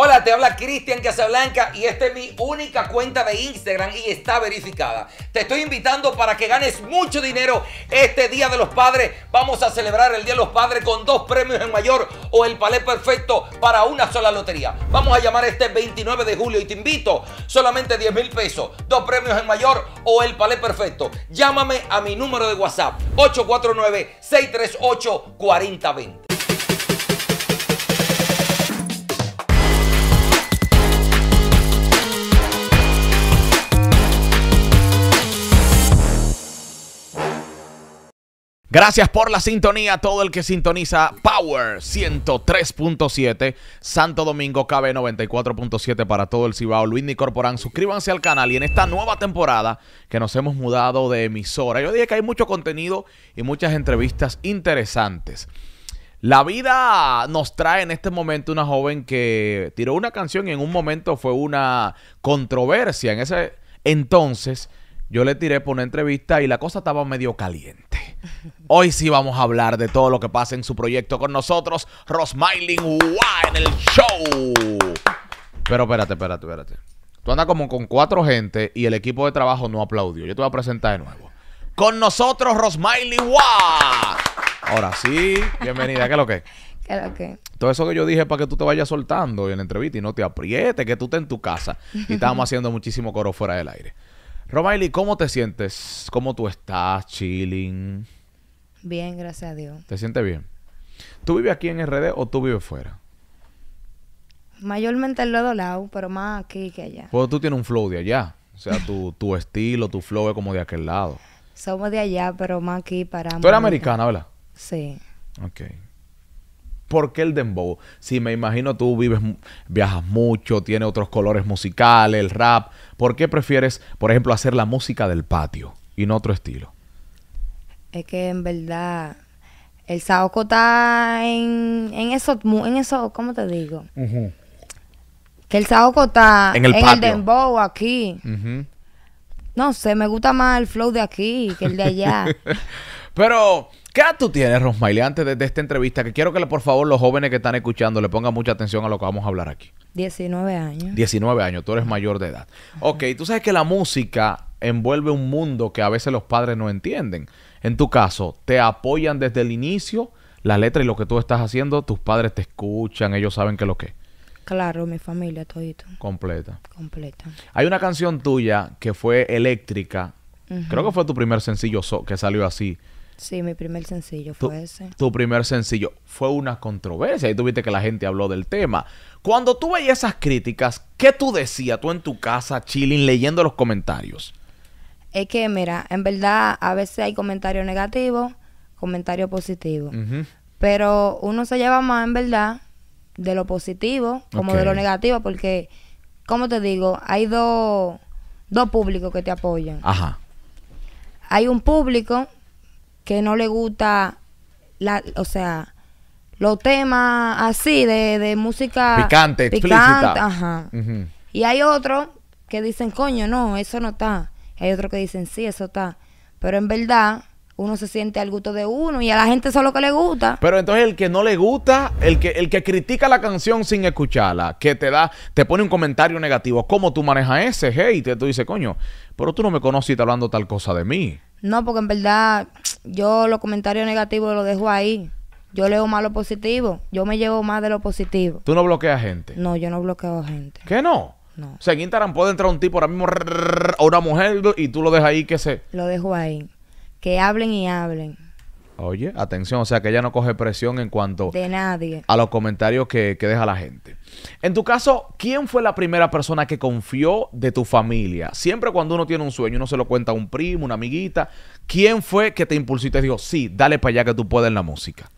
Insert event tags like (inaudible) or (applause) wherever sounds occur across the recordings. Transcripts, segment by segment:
Hola, te habla Cristian Casablanca y esta es mi única cuenta de Instagram y está verificada. Te estoy invitando para que ganes mucho dinero este Día de los Padres. Vamos a celebrar el Día de los Padres con dos premios en mayor o el palé perfecto para una sola lotería. Vamos a llamar este 29 de julio y te invito solamente 10 mil pesos, dos premios en mayor o el palé perfecto. Llámame a mi número de WhatsApp 849-638-4020. Gracias por la sintonía todo el que sintoniza Power 103.7, Santo Domingo KB 94.7 para todo el Cibao. Luis Nicorporán, suscríbanse al canal y en esta nueva temporada que nos hemos mudado de emisora, yo dije que hay mucho contenido y muchas entrevistas interesantes. La vida nos trae en este momento una joven que tiró una canción y en un momento fue una controversia. En ese entonces yo le tiré por una entrevista y la cosa estaba medio caliente. Hoy sí vamos a hablar de todo lo que pasa en su proyecto con nosotros, Rosmiley Wah en el show. Pero espérate, espérate, espérate. Tú andas como con cuatro gente y el equipo de trabajo no aplaudió. Yo te voy a presentar de nuevo. Con nosotros, Rosmiley Wah. Ahora sí, bienvenida. ¿Qué es lo que? ¿Qué es lo que? Todo eso que yo dije para que tú te vayas soltando en la entrevista y no te apriete, que tú estés en tu casa. Y estábamos haciendo muchísimo coro fuera del aire. Rosmiley, ¿cómo te sientes? ¿Cómo tú estás? Chilling. Bien, gracias a Dios. ¿Te sientes bien? ¿Tú vives aquí en RD o tú vives fuera? Mayormente en lado lado, pero más aquí que allá. Pues tú tienes un flow de allá. O sea, tu, estilo, tu flow es como de aquel lado. Somos de allá, pero más aquí para... Tú eres americana, ¿verdad? Sí. Ok. ¿Por qué el dembow? Si me imagino tú vives, viajas mucho, tiene otros colores musicales, el rap. ¿Por qué prefieres, por ejemplo, hacer la música del patio y no otro estilo? Es que en verdad el saoco está en, en eso, en eso, ¿cómo te digo? Que el saoco está en el, dembow aquí. No sé, me gusta más el flow de aquí que el de allá. (laughs) Pero, ¿qué tú tienes, Rosmaile, antes de, esta entrevista? Que quiero que, por favor, los jóvenes que están escuchando le pongan mucha atención a lo que vamos a hablar aquí. 19 años. 19 años, tú eres mayor de edad. okay Ok, tú sabes que la música envuelve un mundo que a veces los padres no entienden. En tu caso, ¿te apoyan desde el inicio? La letra y lo que tú estás haciendo, tus padres te escuchan, ellos saben qué es lo que Claro, mi familia todito. Completa. Completa. Hay una canción tuya que fue eléctrica. Creo que fue tu primer sencillo que salió así. Sí, mi primer sencillo fue ese. Tu primer sencillo fue una controversia. y tuviste que la gente habló del tema. Cuando tú veías esas críticas, ¿qué tú decías tú en tu casa, chilling, leyendo los comentarios? es que, mira, en verdad a veces hay comentarios negativos, comentarios positivos. Pero uno se lleva más, en verdad, de lo positivo como de lo negativo, porque, como te digo, hay dos públicos que te apoyan. Ajá. Hay un público que no le gusta, la, o sea, los temas así de, música picante, picante explícita. Ajá. Y hay otro que dicen, coño, no, eso no está. Hay otros que dicen, sí, eso está. Pero en verdad, uno se siente al gusto de uno y a la gente es solo que le gusta. Pero entonces el que no le gusta, el que, el que critica la canción sin escucharla, que te da, te pone un comentario negativo, ¿cómo tú manejas ese hate tú dices, coño, pero tú no me conoces y hablando tal cosa de mí. No, porque en verdad yo los comentarios negativos los dejo ahí. Yo leo más lo positivo. Yo me llevo más de lo positivo. ¿Tú no bloqueas gente? No, yo no bloqueo gente. ¿Qué no? No. O sea, en Instagram puede entrar un tipo ahora mismo O una mujer y tú lo dejas ahí que se. Lo dejo ahí. Que hablen y hablen. Oye, atención, o sea que ella no coge presión en cuanto de nadie. a los comentarios que, deja la gente. En tu caso, ¿quién fue la primera persona que confió de tu familia? Siempre cuando uno tiene un sueño, uno se lo cuenta a un primo, una amiguita. ¿Quién fue que te impulsó y te dijo, sí, dale para allá que tú puedes en la música?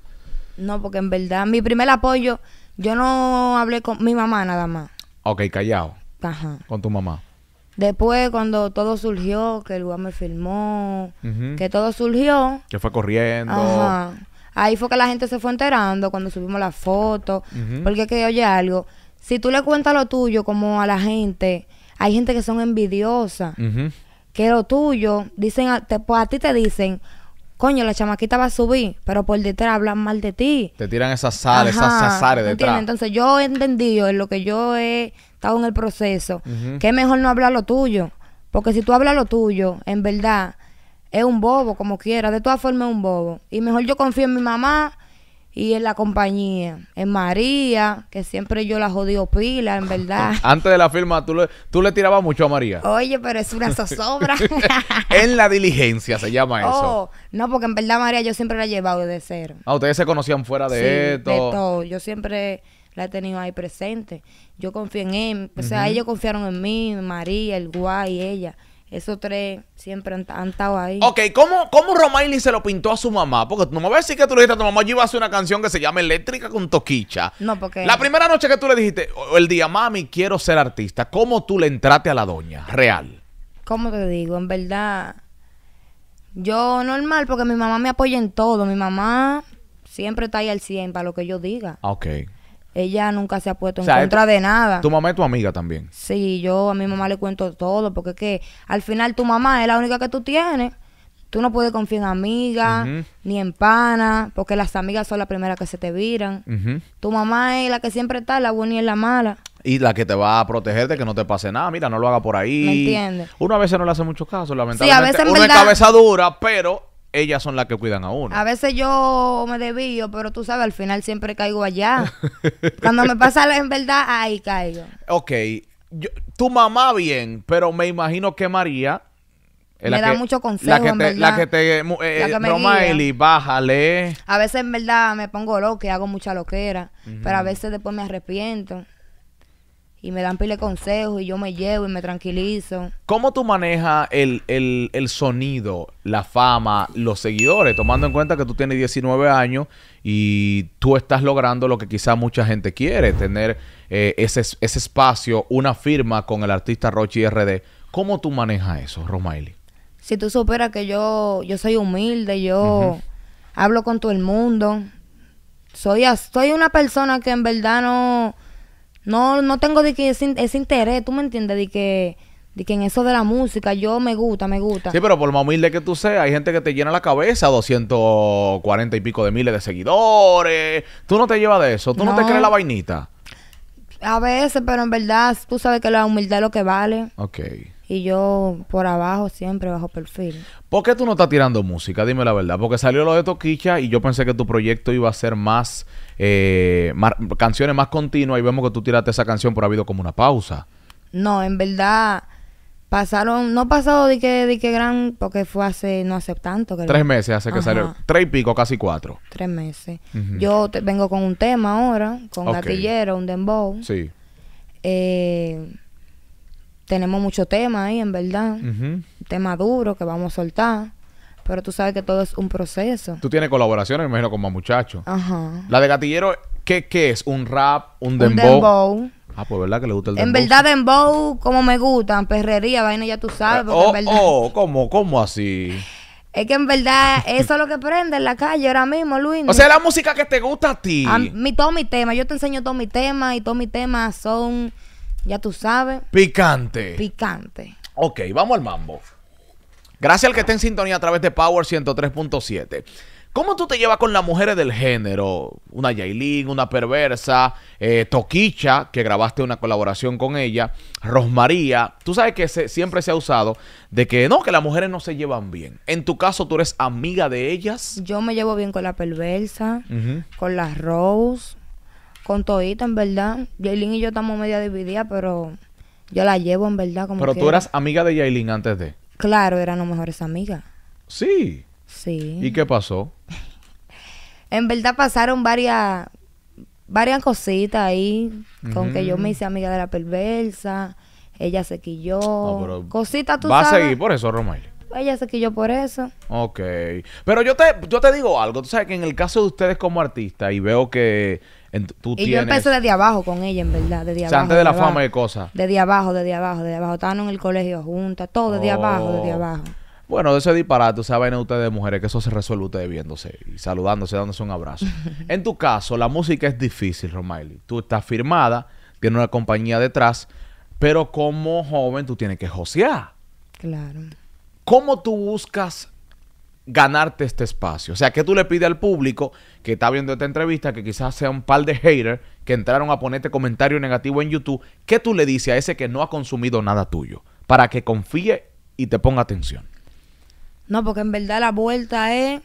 No, porque en verdad mi primer apoyo, yo no hablé con mi mamá nada más. Ok, callado. Ajá. Con tu mamá. Después, cuando todo surgió, que el lugar me filmó, que todo surgió. Que fue corriendo. Ahí fue que la gente se fue enterando cuando subimos la foto. porque Porque que, oye, algo. Si tú le cuentas lo tuyo como a la gente, hay gente que son envidiosas. Que lo tuyo, dicen, pues, a, ti te dicen, coño, la chamaquita va a subir, pero por detrás hablan mal de ti. Te tiran esas sales, esas, sales detrás. Entonces yo he entendido en lo que yo he estado en el proceso, que mejor no hablar lo tuyo. Porque si tú hablas lo tuyo, en verdad, es un bobo, como quiera. De todas formas, es un bobo. Y mejor yo confío en mi mamá y en la compañía. En María, que siempre yo la jodí pila, en verdad. (laughs) Antes de la firma, tú le, tú le tirabas mucho a María. Oye, pero es una zozobra. (laughs) en la diligencia se llama oh, eso. no, porque en verdad María yo siempre la he llevado de cero. Ah, ustedes se conocían fuera de esto. De todo. Yo siempre la he tenido ahí presente. Yo confío en él, o sea, ellos confiaron en mí, María, el guay, ella. Esos tres siempre han, estado ahí. Ok, ¿cómo, cómo y se lo pintó a su mamá? Porque no me voy a decir que tú le dijiste a tu mamá, yo iba a hacer una canción que se llama Eléctrica con Toquicha. No, porque... La primera noche que tú le dijiste, el día, mami, quiero ser artista, ¿cómo tú le entraste a la doña? Real. ¿Cómo te digo? En verdad, yo normal, porque mi mamá me apoya en todo. Mi mamá siempre está ahí al 100 para lo que yo diga. Ah, ok. Ella nunca se ha puesto en contra de nada. Tu mamá es tu amiga también. Sí, yo a mi mamá le cuento todo, porque es que al final tu mamá es la única que tú tienes. Tú no puedes confiar en amigas, ni en pana, porque las amigas son las primeras que se te viran. Tu mamá es la que siempre está, la buena y la mala. Y la que te va a proteger de que no te pase nada. Mira, no lo haga por ahí. ¿Me entiendes? Uno a veces no le hace mucho caso, lamentablemente. Sí, a veces uno cabeza dura, pero ellas son las que cuidan a uno. A veces yo me debillo, pero tú sabes, al final siempre caigo allá. Cuando me pasa en verdad, ahí caigo. Ok, tu mamá bien, pero me imagino que María... Me da mucho consejo, la que te, verdad. La eh, que te... bájale. A veces en verdad me pongo loca y hago mucha loquera, pero a veces después me arrepiento y me dan pile consejos y yo me llevo y me tranquilizo. ¿Cómo tú manejas el, sonido, la fama, los seguidores? Tomando en cuenta que tú tienes 19 años y tú estás logrando lo que quizá mucha gente quiere, tener eh, ese, espacio, una firma con el artista Rochi RD. ¿Cómo tú manejas eso, Romaili? Si tú superas que yo, yo soy humilde, yo hablo con todo el mundo. Soy, soy una persona que en verdad no no, no tengo de que ese, interés, tú me entiendes, de que, de que en eso de la música yo me gusta, me gusta. Sí, pero por más humilde que tú seas, hay gente que te llena la cabeza, 240 y pico de miles de seguidores. Tú no te llevas de eso, tú no, no te crees la vainita. A veces, pero en verdad, tú sabes que la humildad es lo que vale. Ok y yo por abajo siempre bajo perfil. ¿Por qué tú no estás tirando música? Dime la verdad. Porque salió lo de Toquicha y yo pensé que tu proyecto iba a ser más, eh, canciones más continuas y vemos que tú tiraste esa canción pero ha habido como una pausa. No, en verdad pasaron, no pasó de que, de que gran, porque fue hace, no hace tanto. que... Tres meses hace que salió, tres y pico, casi cuatro. Tres meses. Yo vengo con un tema ahora, con Gatillero, un dembow. Sí. Eh, tenemos mucho tema ahí, en verdad. Tema duro que vamos a soltar. Pero tú sabes que todo es un proceso. Tú tienes colaboraciones, me imagino, con más muchachos. Ajá. La de Gatillero, ¿qué, qué es? ¿Un rap? ¿Un dembow? Un dembow. Ah, pues verdad que le gusta el dembow. En verdad, dembow, como me gustan, perrería, vaina, ya tú sabes. Eh, oh, oh, ¿cómo, cómo así? Es que en verdad, eso es lo que prende en la calle ahora mismo, Luis. O sea, la música que te gusta a ti. A mí, todo mi tema. Yo te enseño todo mi tema y todos mis temas son ya tú sabes. Picante. Picante. Ok, vamos al mambo. Gracias al que esté en sintonía a través de Power 103.7. ¿Cómo tú te llevas con las mujeres del género? Una Yailin, una perversa, eh, Toquicha, que grabaste una colaboración con ella, Rosmaría. Tú sabes que siempre se ha usado de que no, que las mujeres no se llevan bien. En tu caso, ¿tú eres amiga de ellas? Yo me llevo bien con la perversa, con la Rose, con Toita en verdad. Yailin y yo estamos media dividida, pero yo la llevo, en verdad, como Pero tú eras amiga de Jailin antes de... Claro, eran las mejores amigas. Sí. Sí. ¿Y qué pasó? (laughs) en verdad pasaron varias varias cositas ahí con que yo me hice amiga de la perversa, ella se quilló, cositas tú va sabes. Va a seguir por eso, Romay. Ella se quilló por eso. Ok. Pero yo te, yo te digo algo. Tú sabes que en el caso de ustedes como artistas, y veo que y yo empecé desde abajo con ella, en verdad, antes de la fama y cosas. Desde abajo, desde abajo, de abajo. Estaban en el colegio juntas, todo desde abajo, desde oh. abajo. Bueno, de ese disparate, O sea, de ustedes mujeres, que eso se resuelve ustedes viéndose y saludándose, dándose un abrazo. (laughs) en tu caso, la música es difícil, romiley Tú estás firmada, tienes una compañía detrás, pero como joven tú tienes que josear. Claro. ¿Cómo tú buscas ganarte este espacio. O sea, que tú le pides al público que está viendo esta entrevista, que quizás sea un par de haters que entraron a ponerte comentario negativo en YouTube, ¿qué tú le dices a ese que no ha consumido nada tuyo? Para que confíe y te ponga atención. No, porque en verdad la vuelta es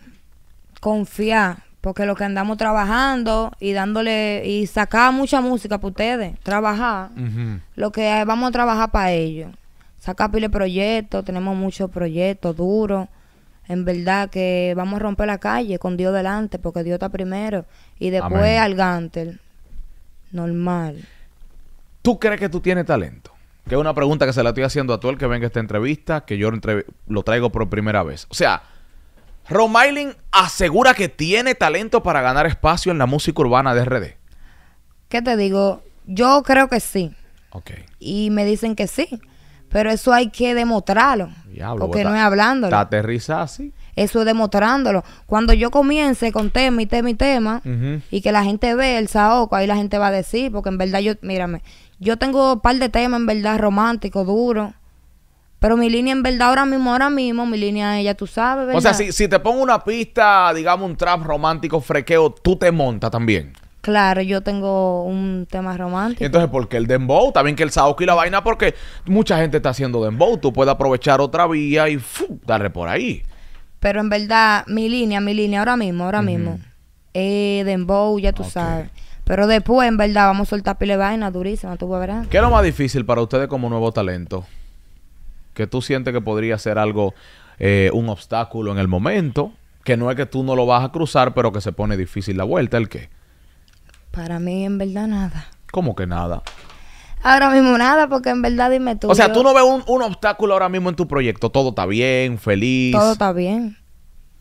confiar, porque lo que andamos trabajando y dándole y sacar mucha música para ustedes, trabajar, lo que vamos a trabajar para ellos. Sacar pile proyectos, tenemos muchos proyectos duros en verdad que vamos a romper la calle con Dios delante, porque Dios está primero, y después al Gantel. Normal. ¿Tú crees que tú tienes talento? Que es una pregunta que se la estoy haciendo a todo el que venga a esta entrevista, que yo lo traigo por primera vez. O sea, Romailing asegura que tiene talento para ganar espacio en la música urbana de RD. ¿Qué te digo? Yo creo que sí. Y me dicen que sí. Pero eso hay que demostrarlo. porque pues, no es hablándolo. ¿Está aterrizas así. Eso es demostrándolo. Cuando yo comience con tema y tema y tema, y que la gente ve el saoco, ahí la gente va a decir, porque en verdad yo, mírame, yo tengo un par de temas en verdad románticos, duros. Pero mi línea en verdad ahora mismo, ahora mismo, mi línea ella, tú sabes, O sea, si, si te pongo una pista, digamos un trap romántico, frequeo, tú te montas también. Claro, yo tengo un tema romántico. Entonces, ¿por qué el dembow? También que el saúco y la vaina, porque mucha gente está haciendo dembow. Tú puedes aprovechar otra vía y darle por ahí. Pero en verdad, mi línea, mi línea ahora mismo, ahora mismo, dembow, ya tú sabes. Pero después, en verdad, vamos a soltar pile vaina durísima, tú verás. ¿Qué es lo más difícil para ustedes como nuevo talento? Que tú sientes que podría ser algo, eh, un obstáculo en el momento, que no es que tú no lo vas a cruzar, pero que se pone difícil la vuelta, ¿el qué? Para mí, en verdad, nada. ¿Cómo que nada? Ahora mismo nada, porque en verdad dime tú. O sea, tú no ves un, obstáculo ahora mismo en tu proyecto. Todo está bien, feliz. Todo está bien.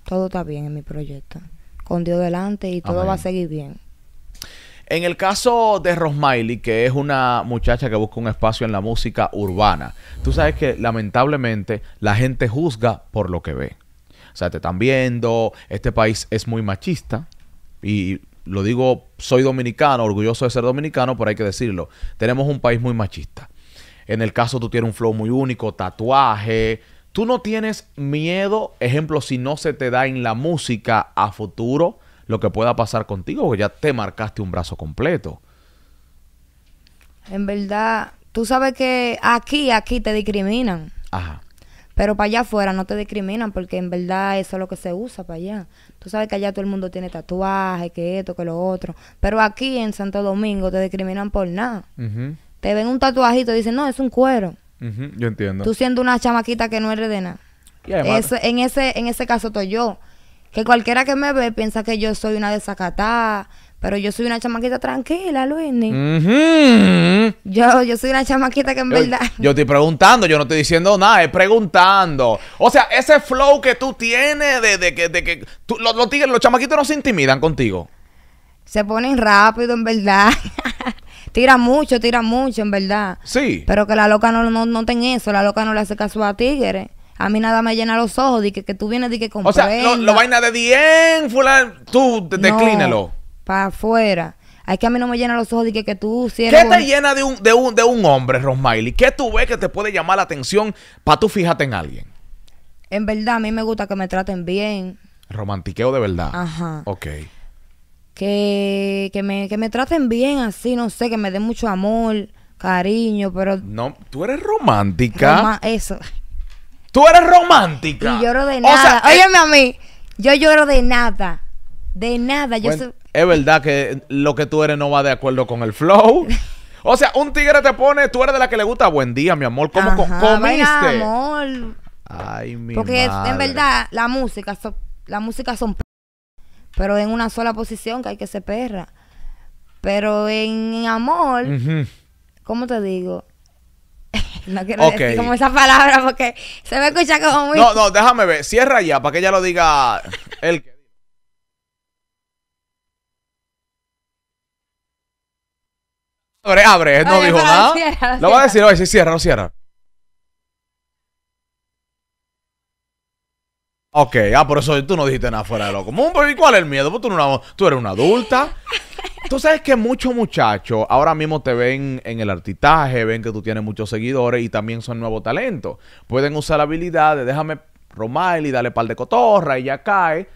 Todo está bien en mi proyecto. Con Dios delante y todo va a seguir bien. En el caso de Rosmiley, que es una muchacha que busca un espacio en la música urbana, tú sabes que lamentablemente la gente juzga por lo que ve. O sea, te están viendo, este país es muy machista y lo digo, soy dominicano, orgulloso de ser dominicano, pero hay que decirlo. Tenemos un país muy machista. En el caso tú tienes un flow muy único, tatuaje. Tú no tienes miedo, ejemplo, si no se te da en la música a futuro lo que pueda pasar contigo, porque ya te marcaste un brazo completo. En verdad, tú sabes que aquí, aquí te discriminan. Ajá. Pero para allá afuera no te discriminan porque en verdad eso es lo que se usa para allá. Tú sabes que allá todo el mundo tiene tatuajes, que esto, que lo otro. Pero aquí en Santo Domingo te discriminan por nada. Te ven un tatuajito y dicen, no, es un cuero. Yo entiendo. Tú siendo una chamaquita que no eres de nada. Eso, en, ese, en ese caso estoy yo. Que cualquiera que me ve piensa que yo soy una desacatada, pero yo soy una chamaquita tranquila, Luis. yo, yo soy una chamaquita que en verdad. Yo estoy preguntando, yo no estoy diciendo nada, es preguntando. O sea, ese flow que tú tienes de, que, de que los, tigres los chamaquitos no se intimidan contigo. Se ponen rápido, en verdad. (laughs) tira mucho, tira mucho, en verdad. Sí. Pero que la loca no, no, no eso, la loca no le hace caso a tigres. A mí nada me llena los ojos, de que, que tú vienes, de que comprenda. O sea, lo, vaina de bien, fulano, tú, declínelo para afuera. Es que a mí no me llena los ojos de que, que tú si ¿Qué te llena de un, de un, de un hombre, Rosmiley? ¿Qué tú ves que te puede llamar la atención para tú fíjate en alguien? En verdad, a mí me gusta que me traten bien. Romantiqueo de verdad. Ajá. Ok. Que, me, que me traten bien así, no sé, que me den mucho amor, cariño, pero... No, tú eres romántica. eso. Tú eres romántica. Y lloro de nada. Óyeme eh, a mí. Yo lloro de nada. De nada. Yo es verdad que lo que tú eres no va de acuerdo con el flow. (laughs) O sea, un tigre te pone, tú eres de la que le gusta buen día, mi amor. ¿Cómo Ajá, comiste? amor. Ay, mi Porque en verdad, la música, la música son pero en una sola posición que hay que ser perra. Pero en, amor, ¿cómo te digo? (laughs) no quiero decir como esa palabra porque se me escucha como muy. No, no, déjame ver. Cierra ya para que ella lo diga. El... (laughs) Abre, abre, no dijo nada. Lo voy a decir, oye, si cierra, no cierra. Ok, ah, por eso tú no dijiste nada fuera de común ¿Y cuál es el miedo? Pues tú, eres una adulta. (laughs) Tú sabes que muchos muchachos ahora mismo te ven en el artitaje, ven que tú tienes muchos seguidores y también son nuevos talentos. Pueden usar la habilidad de déjame romar y dale par de cotorra y ya cae.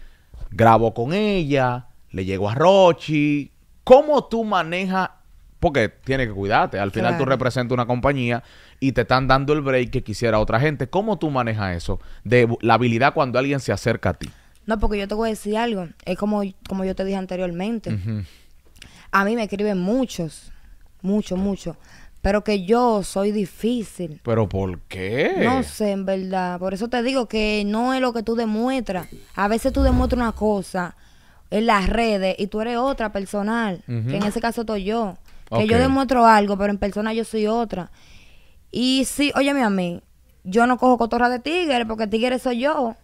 Grabo con ella, le llego a Rochi. ¿Cómo tú manejas porque tienes que cuidarte. Al final tú representas una compañía y te están dando el break que quisiera otra gente. ¿Cómo tú manejas eso de la habilidad cuando alguien se acerca a ti? No, porque yo te voy a decir algo. Es como, como yo te dije anteriormente. A mí me escriben muchos, muchos, muchos. Pero que yo soy difícil. ¿Pero por qué? No sé, en verdad. Por eso te digo que no es lo que tú demuestras. A veces tú demuestras una cosa en las redes y tú eres otra personal. Que en ese caso estoy yo. Que yo demuestro algo, pero en persona yo soy otra. Y sí, óyeme a mí, yo no cojo cotorra de tigre porque tigre soy yo. O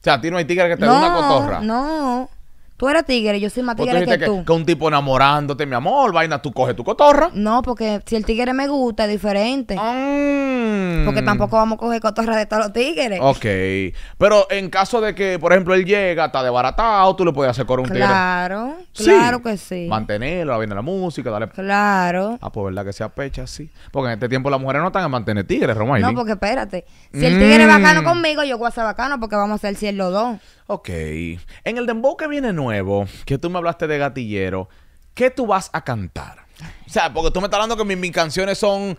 sea, a ti no hay tigre que te da una cotorra. No, no. Tú eres tigre, yo soy más pues tigre que, tú. Que, un tipo enamorándote, mi amor, vaina, tú coges tu cotorra. No, porque si el tigre me gusta, es diferente. Mm. Porque tampoco vamos a coger cotorra de todos los tigres. Ok. Pero en caso de que, por ejemplo, él llega, está desbaratado, tú le puedes hacer coro un tigre. Claro, claro que sí. Mantenerlo, viene la música, dale. Claro. Ah, pues verdad que sea apecha, sí. Porque en este tiempo las mujeres no están a mantener tigres, Romain. No, porque espérate. Si el tigre es mm. bacano conmigo, yo voy a ser bacano porque vamos a ser cielo dos ok, en el dembow que viene nuevo, que tú me hablaste de gatillero, ¿qué tú vas a cantar? O sea, porque tú me estás hablando que mis, canciones son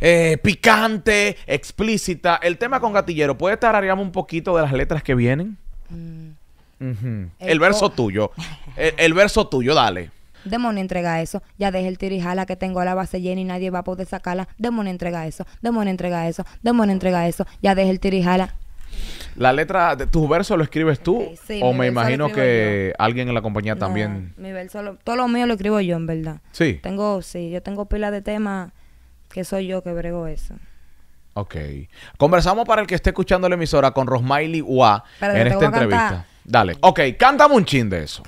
picantes, eh, picante, explícita. El tema con gatillero, ¿puedes tararearme un poquito de las letras que vienen? Mm. El, verso tuyo. (laughs) el, verso tuyo, dale. Demón entrega eso. Ya deje el tirijala que tengo la base llena y nadie va a poder sacarla. Demonio entrega eso. Demonio entrega eso. Demonio entrega eso. Ya deje el tirijala. La letra, de, ¿tus versos lo escribes tú? o me imagino que alguien en la compañía también. Mi verso, todo lo mío lo escribo yo, en verdad. Sí. Tengo, sí, yo tengo pila de temas que soy yo que brego eso. Ok. Conversamos para el que esté escuchando la emisora con Rosmiley Ua en esta entrevista. Dale. Ok, cántame un chin de eso.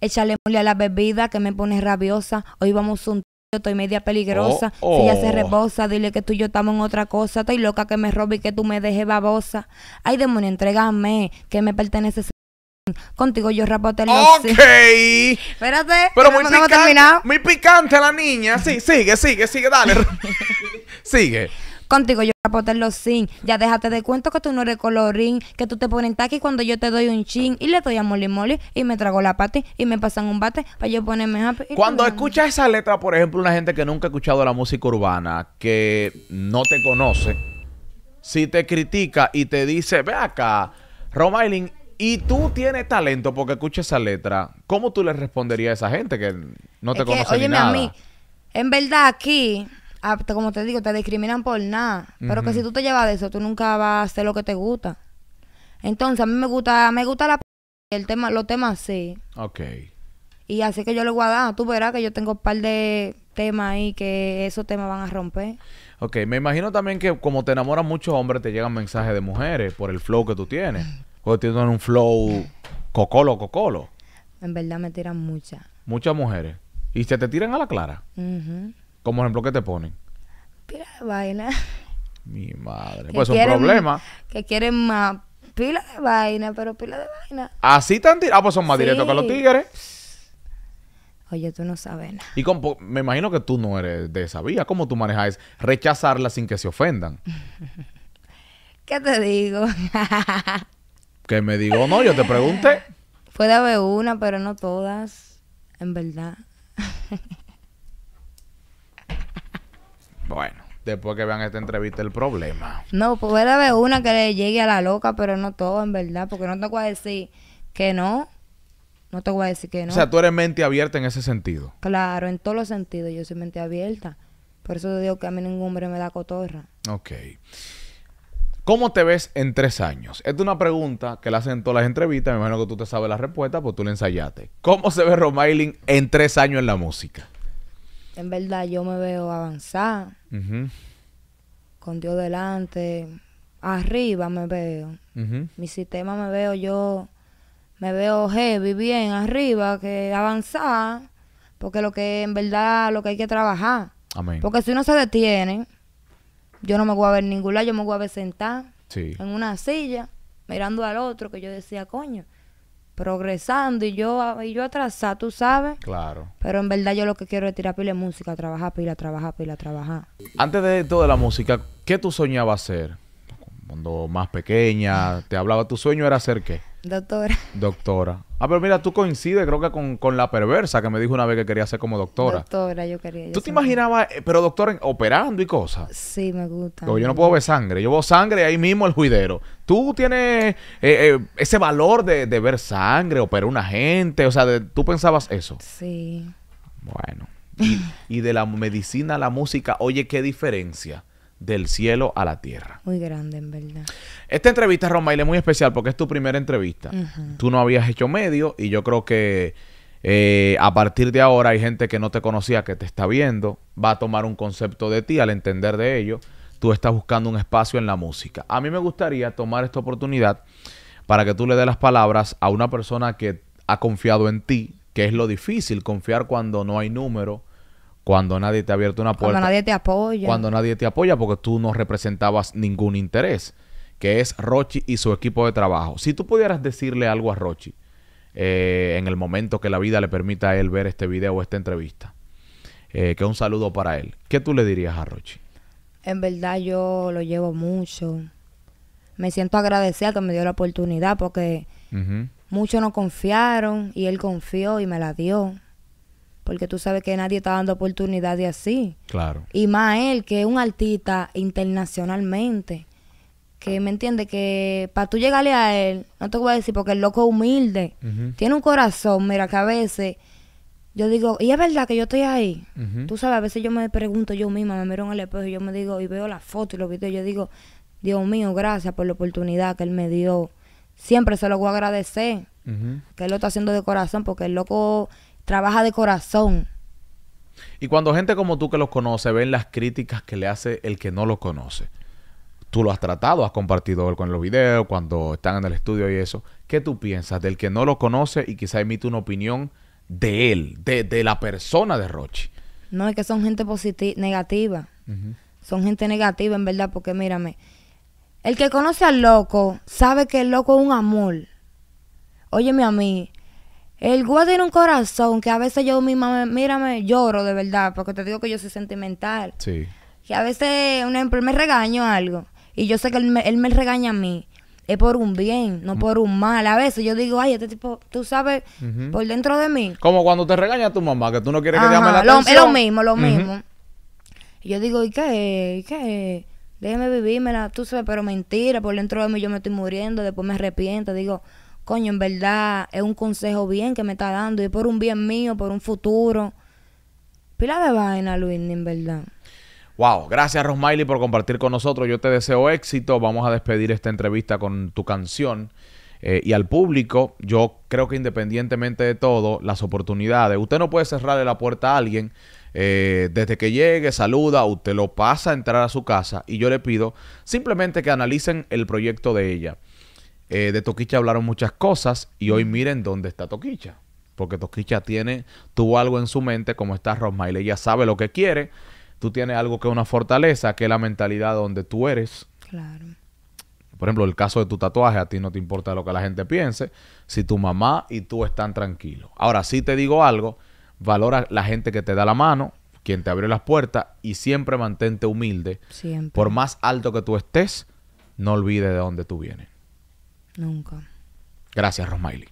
Échale mole a la bebida que me pone rabiosa. Hoy vamos un yo estoy media peligrosa. Oh, si ella se oh. rebosa, dile que tú y yo estamos en otra cosa. Estoy loca que me robe y que tú me dejes babosa. Ay, demonio, entrégame, que me perteneces. (laughs) Contigo yo rapote los Ok. (laughs) Espérate. Pero muy picante. muy picante la niña. Sí, sigue, sigue, sigue, dale. (laughs) sigue. Contigo yo a los sin. Ya déjate de cuento que tú no eres colorín. Que tú te pones taqui cuando yo te doy un chin. Y le doy a moli mole Y me trago la pati. Y me pasan un bate. Para yo ponerme happy. Cuando escuchas esa letra, por ejemplo, una gente que nunca ha escuchado la música urbana. Que no te conoce. Si te critica y te dice, ve acá, Romailin, y tú tienes talento porque escuchas esa letra, ¿cómo tú le responderías a esa gente que no te conoce a mí, en verdad aquí Ah, como te digo, te discriminan por nada. Pero que si tú te llevas de eso, tú nunca vas a hacer lo que te gusta. Entonces, a mí me gusta, me gusta la el tema, los temas sí. Ok. Y así que yo le voy a dar. Tú verás que yo tengo un par de temas ahí que esos temas van a romper. Ok, me imagino también que como te enamoran muchos hombres, te llegan mensajes de mujeres por el flow que tú tienes. (laughs) Porque tienes un flow cocolo, cocolo. En verdad me tiran muchas. Muchas mujeres. ¿Y se te tiran a la clara? Uh como ejemplo, ¿qué te ponen? Pila de vaina. Mi madre. pues es un problema. Que quieren más pila de vaina, pero pila de vaina. Así tan Ah, pues son más directos que los tigres. Oye, tú no sabes nada. Y me imagino que tú no eres de esa vía. ¿Cómo tú manejas Rechazarla sin que se ofendan? (laughs) ¿Qué te digo? (laughs) que me digo, no, yo te pregunté. Puede haber una, pero no todas, en verdad. (laughs) Bueno, después que vean esta entrevista, el problema. No, puede haber una que le llegue a la loca, pero no todo, en verdad, porque no te voy a decir que no. No te voy a decir que no. O sea, tú eres mente abierta en ese sentido. Claro, en todos los sentidos. Yo soy mente abierta. Por eso te digo que a mí ningún hombre me da cotorra. Ok. ¿Cómo te ves en tres años? Esta es una pregunta que le hacen todas las entrevistas. Me imagino que tú te sabes la respuesta, pues tú la ensayaste. ¿Cómo se ve Romailing en tres años en la música? en verdad yo me veo avanzar, con Dios delante, arriba me veo. Mi sistema me veo yo, me veo heavy, bien, arriba, que avanzar, porque lo que en verdad, lo que hay que trabajar. Porque si uno se detiene, yo no me voy a ver ningún lado, yo me voy a ver sentada en una silla, mirando al otro, que yo decía, coño, progresando y yo, y yo atrasar, tú sabes. Claro. Pero en verdad yo lo que quiero es tirar pila de música, trabajar pila, trabajar pila, trabajar. Antes de todo de la música, ¿qué tú soñabas hacer? Cuando más pequeña, te hablaba, ¿tu sueño era hacer qué? Doctora. Doctora. Ah, pero mira, tú coincides, creo que con, la perversa que me dijo una vez que quería ser como doctora. Doctora, yo quería. ¿Tú te imaginabas, eh, pero doctora, operando y cosas? Sí, me gusta. yo no puedo ver sangre. Yo veo sangre ahí mismo el juidero. Tú tienes eh, eh, ese valor de, ver sangre, operar una gente. O sea, tú pensabas eso. Sí. Bueno. Y, y de la medicina a la música, oye, qué diferencia del cielo a la tierra. Muy grande, en verdad. Esta entrevista, le es muy especial porque es tu primera entrevista. Tú no habías hecho medio y yo creo que eh, a partir de ahora hay gente que no te conocía, que te está viendo, va a tomar un concepto de ti al entender de ello. Tú estás buscando un espacio en la música. A mí me gustaría tomar esta oportunidad para que tú le des las palabras a una persona que ha confiado en ti, que es lo difícil, confiar cuando no hay número, cuando nadie te ha abierto una puerta. Cuando nadie te apoya. Cuando nadie te apoya porque tú no representabas ningún interés, que es Rochi y su equipo de trabajo. Si tú pudieras decirle algo a Rochi eh, en el momento que la vida le permita a él ver este video o esta entrevista, eh, que un saludo para él, ¿qué tú le dirías a Rochi? En verdad yo lo llevo mucho. Me siento agradecida que me dio la oportunidad porque muchos no confiaron y él confió y me la dio porque tú sabes que nadie está dando oportunidades así. Claro. Y más él, que es un artista internacionalmente, que me entiende que para tú llegarle a él, no te voy a decir porque el loco humilde, tiene un corazón, mira, que a veces yo digo, y es verdad que yo estoy ahí. Tú sabes, a veces yo me pregunto yo misma, me miro en el espejo y yo me digo, y veo la foto y los videos, yo digo, Dios mío, gracias por la oportunidad que él me dio. Siempre se lo voy a agradecer. Que él lo está haciendo de corazón porque el loco trabaja de corazón. Y cuando gente como tú que los conoce ven las críticas que le hace el que no lo conoce, tú lo has tratado, has compartido con los videos, cuando están en el estudio y eso, ¿qué tú piensas del que no lo conoce y quizá emite una opinión de él, de, la persona de Rochi? No, es que son gente negativa. Son gente negativa, en verdad, porque mírame, el que conoce al loco sabe que el loco es un amor. Óyeme a mí, el Gua tiene un corazón que a veces yo misma, me, mírame, lloro de verdad, porque te digo que yo soy sentimental. Sí. Que a veces, un ejemplo, me regaño algo y yo sé que él me, él me regaña a mí es por un bien, no por un mal. A veces yo digo, ay, este tipo, tú sabes, por dentro de mí. Como cuando te regaña tu mamá, que tú no quieres que te llame la lo, Es lo mismo, lo mismo. Y yo digo, ¿y qué? ¿Y qué? Déjeme vivírmela, tú sabes, pero mentira, por dentro de mí yo me estoy muriendo, después me arrepiento, digo, coño, en verdad es un consejo bien que me está dando y por un bien mío, por un futuro. Pila de vaina, Luis, en verdad. Wow, gracias Rosmiley por compartir con nosotros. Yo te deseo éxito. Vamos a despedir esta entrevista con tu canción. Eh, y al público, yo creo que independientemente de todo, las oportunidades. Usted no puede cerrarle la puerta a alguien. Eh, desde que llegue, saluda, usted lo pasa a entrar a su casa y yo le pido simplemente que analicen el proyecto de ella. Eh, de Toquicha hablaron muchas cosas y hoy miren dónde está Toquicha. Porque Toquicha tiene, tuvo algo en su mente, como está Rosmail, ella sabe lo que quiere. Tú tienes algo que es una fortaleza, que es la mentalidad donde tú eres. Claro. Por ejemplo, el caso de tu tatuaje, a ti no te importa lo que la gente piense, si tu mamá y tú están tranquilos. Ahora si te digo algo, valora la gente que te da la mano, quien te abre las puertas y siempre mantente humilde. Siempre. Por más alto que tú estés, no olvides de dónde tú vienes. Nunca. Gracias, Rosmaili.